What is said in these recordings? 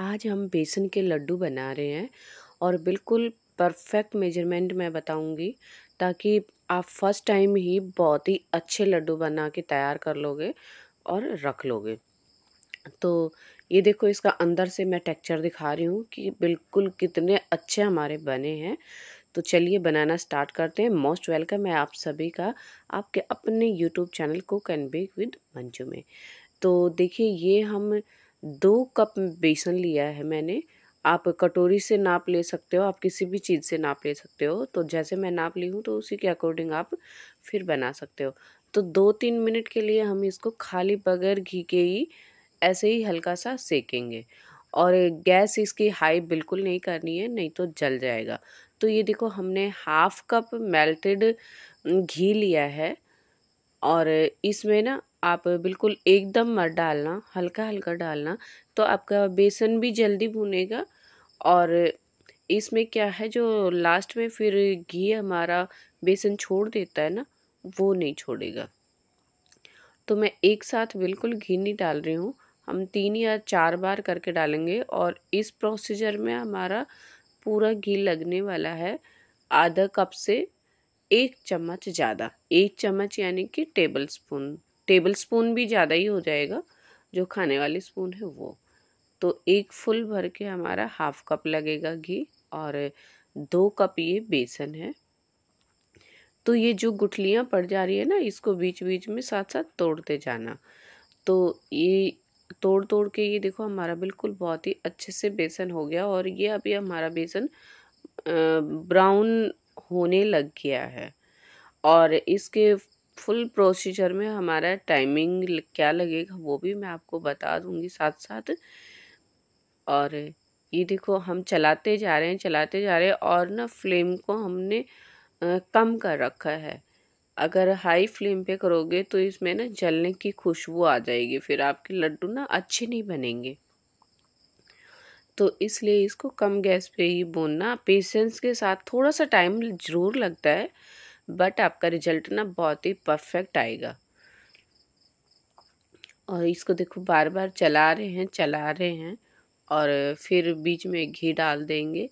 आज हम बेसन के लड्डू बना रहे हैं और बिल्कुल परफेक्ट मेजरमेंट मैं बताऊंगी ताकि आप फर्स्ट टाइम ही बहुत ही अच्छे लड्डू बना के तैयार कर लोगे और रख लोगे तो ये देखो इसका अंदर से मैं टेक्चर दिखा रही हूँ कि बिल्कुल कितने अच्छे हमारे बने हैं तो चलिए बनाना स्टार्ट करते हैं मोस्ट वेलकम है आप सभी का आपके अपने यूट्यूब चैनल को कैन बेक विद मंजू में तो देखिए ये हम दो कप बेसन लिया है मैंने आप कटोरी से नाप ले सकते हो आप किसी भी चीज़ से नाप ले सकते हो तो जैसे मैं नाप ली हूँ तो उसी के अकॉर्डिंग आप फिर बना सकते हो तो दो तीन मिनट के लिए हम इसको खाली बगैर घी के ही ऐसे ही हल्का सा सेकेंगे और गैस इसकी हाई बिल्कुल नहीं करनी है नहीं तो जल जाएगा तो ये देखो हमने हाफ कप मेल्टेड घी लिया है और इसमें ना आप बिल्कुल एकदम मत डालना हल्का हल्का डालना तो आपका बेसन भी जल्दी भुनेगा और इसमें क्या है जो लास्ट में फिर घी हमारा बेसन छोड़ देता है ना वो नहीं छोड़ेगा तो मैं एक साथ बिल्कुल घी नहीं डाल रही हूँ हम तीन या चार बार करके डालेंगे और इस प्रोसीजर में हमारा पूरा घी लगने वाला है आधा कप से एक चम्मच ज़्यादा एक चम्मच यानी कि टेबल स्पून टेबल स्पून भी ज़्यादा ही हो जाएगा जो खाने वाली स्पून है वो तो एक फुल भर के हमारा हाफ कप लगेगा घी और दो कप ये बेसन है तो ये जो गुठलियाँ पड़ जा रही है ना इसको बीच बीच में साथ साथ तोड़ते जाना तो ये तोड़ तोड़ के ये देखो हमारा बिल्कुल बहुत ही अच्छे से बेसन हो गया और ये अभी हमारा बेसन ब्राउन होने लग गया है और इसके फुल प्रोसीजर में हमारा टाइमिंग क्या लगेगा वो भी मैं आपको बता दूंगी साथ साथ और ये देखो हम चलाते जा रहे हैं चलाते जा रहे हैं और ना फ्लेम को हमने कम कर रखा है अगर हाई फ्लेम पे करोगे तो इसमें ना जलने की खुशबू आ जाएगी फिर आपके लड्डू ना अच्छे नहीं बनेंगे तो इसलिए इसको कम गैस पे ही बुनना पेशेंस के साथ थोड़ा सा टाइम ज़रूर लगता है बट आपका रिजल्ट ना बहुत ही परफेक्ट आएगा और इसको देखो बार बार चला रहे हैं चला रहे हैं और फिर बीच में घी डाल देंगे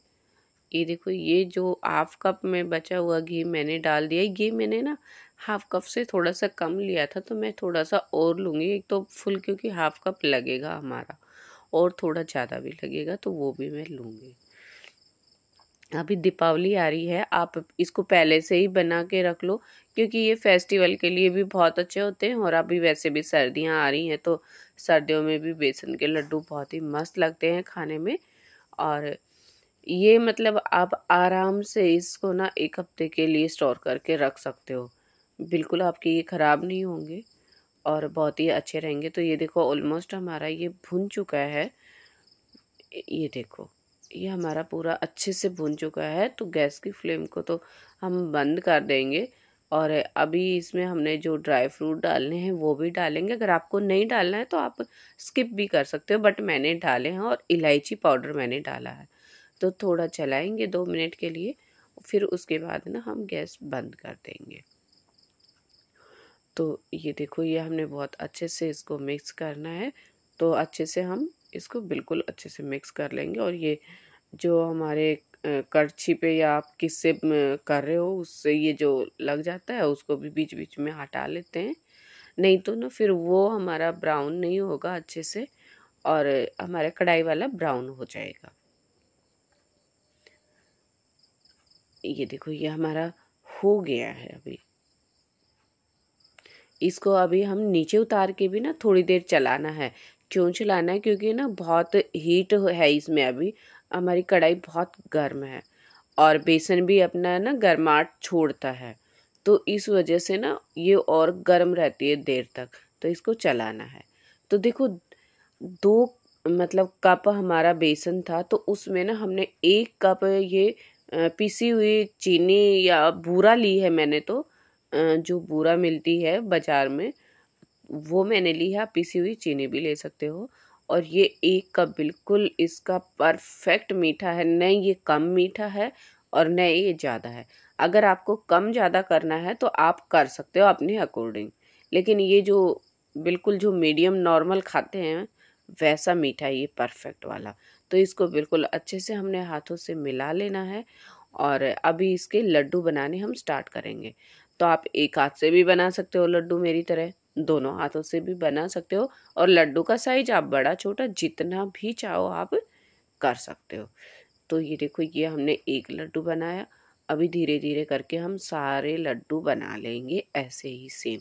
ये देखो ये जो हाफ कप में बचा हुआ घी मैंने डाल दिया ये मैंने ना हाफ कप से थोड़ा सा कम लिया था तो मैं थोड़ा सा और लूँगी एक तो फुल क्योंकि हाफ कप लगेगा हमारा और थोड़ा ज़्यादा भी लगेगा तो वो भी मैं लूँगी अभी दीपावली आ रही है आप इसको पहले से ही बना के रख लो क्योंकि ये फेस्टिवल के लिए भी बहुत अच्छे होते हैं और अभी वैसे भी सर्दियाँ आ रही हैं तो सर्दियों में भी बेसन के लड्डू बहुत ही मस्त लगते हैं खाने में और ये मतलब आप आराम से इसको ना एक हफ्ते के लिए स्टोर करके रख सकते हो बिल्कुल आपके ये ख़राब नहीं होंगे और बहुत ही अच्छे रहेंगे तो ये देखो ऑलमोस्ट हमारा ये भुन चुका है ये देखो ये हमारा पूरा अच्छे से भुन चुका है तो गैस की फ्लेम को तो हम बंद कर देंगे और अभी इसमें हमने जो ड्राई फ्रूट डालने हैं वो भी डालेंगे अगर आपको नहीं डालना है तो आप स्किप भी कर सकते हो बट मैंने डाले हैं और इलायची पाउडर मैंने डाला है तो थोड़ा चलाएंगे दो मिनट के लिए फिर उसके बाद ना हम गैस बंद कर देंगे तो ये देखो ये हमने बहुत अच्छे से इसको मिक्स करना है तो अच्छे से हम इसको बिल्कुल अच्छे से मिक्स कर लेंगे और ये जो हमारे करछी पे या आप किससे कर रहे हो उससे ये जो लग जाता है उसको भी बीच बीच में हटा लेते हैं नहीं तो ना फिर वो हमारा ब्राउन नहीं होगा अच्छे से और हमारा कढ़ाई वाला ब्राउन हो जाएगा ये देखो ये हमारा हो गया है अभी इसको अभी हम नीचे उतार के भी ना थोड़ी देर चलाना है क्यों चलाना है क्योंकि ना बहुत हीट है इसमें अभी हमारी कढ़ाई बहुत गर्म है और बेसन भी अपना ना गर्माहट छोड़ता है तो इस वजह से ना ये और गर्म रहती है देर तक तो इसको चलाना है तो देखो दो मतलब कप हमारा बेसन था तो उसमें ना हमने एक कप ये पीसी हुई चीनी या बूरा ली है मैंने तो जो बूरा मिलती है बाज़ार में वो मैंने ली है आप हुई चीनी भी ले सकते हो और ये एक कप बिल्कुल इसका परफेक्ट मीठा है न ये कम मीठा है और न ये ज़्यादा है अगर आपको कम ज़्यादा करना है तो आप कर सकते हो अपने अकॉर्डिंग लेकिन ये जो बिल्कुल जो मीडियम नॉर्मल खाते हैं वैसा मीठा ये परफेक्ट वाला तो इसको बिल्कुल अच्छे से हमने हाथों से मिला लेना है और अभी इसके लड्डू बनाने हम स्टार्ट करेंगे तो आप एक हाथ से भी बना सकते हो लड्डू मेरी तरह दोनों हाथों से भी बना सकते हो और लड्डू का साइज आप बड़ा छोटा जितना भी चाहो आप कर सकते हो तो ये देखो ये हमने एक लड्डू बनाया अभी धीरे धीरे करके हम सारे लड्डू बना लेंगे ऐसे ही सेम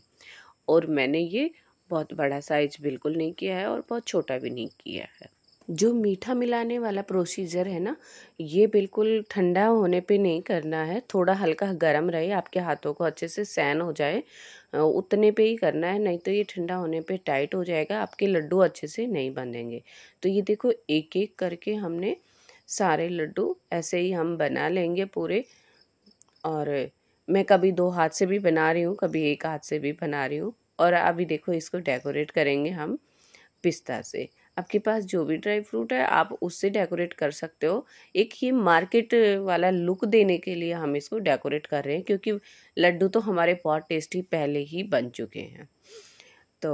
और मैंने ये बहुत बड़ा साइज बिल्कुल नहीं किया है और बहुत छोटा भी नहीं किया है जो मीठा मिलाने वाला प्रोसीजर है ना ये बिल्कुल ठंडा होने पे नहीं करना है थोड़ा हल्का गर्म रहे आपके हाथों को अच्छे से सैन हो जाए उतने पे ही करना है नहीं तो ये ठंडा होने पे टाइट हो जाएगा आपके लड्डू अच्छे से नहीं बंधेंगे तो ये देखो एक एक करके हमने सारे लड्डू ऐसे ही हम बना लेंगे पूरे और मैं कभी दो हाथ से भी बना रही हूँ कभी एक हाथ से भी बना रही हूँ और अभी देखो इसको डेकोरेट करेंगे हम पिस्ता से आपके पास जो भी ड्राई फ्रूट है आप उससे डेकोरेट कर सकते हो एक ये मार्केट वाला लुक देने के लिए हम इसको डेकोरेट कर रहे हैं क्योंकि लड्डू तो हमारे बहुत टेस्टी पहले ही बन चुके हैं तो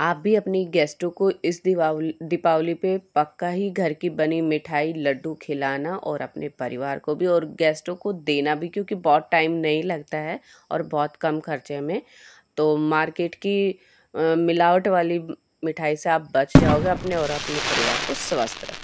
आप भी अपनी गेस्टों को इस दीपावली दीपावली पे पक्का ही घर की बनी मिठाई लड्डू खिलाना और अपने परिवार को भी और गेस्टों को देना भी क्योंकि बहुत टाइम नहीं लगता है और बहुत कम खर्चे में तो मार्केट की मिलावट वाली मिठाई से आप बच जाओगे अपने और अपने परिवार को स्वस्थ रखें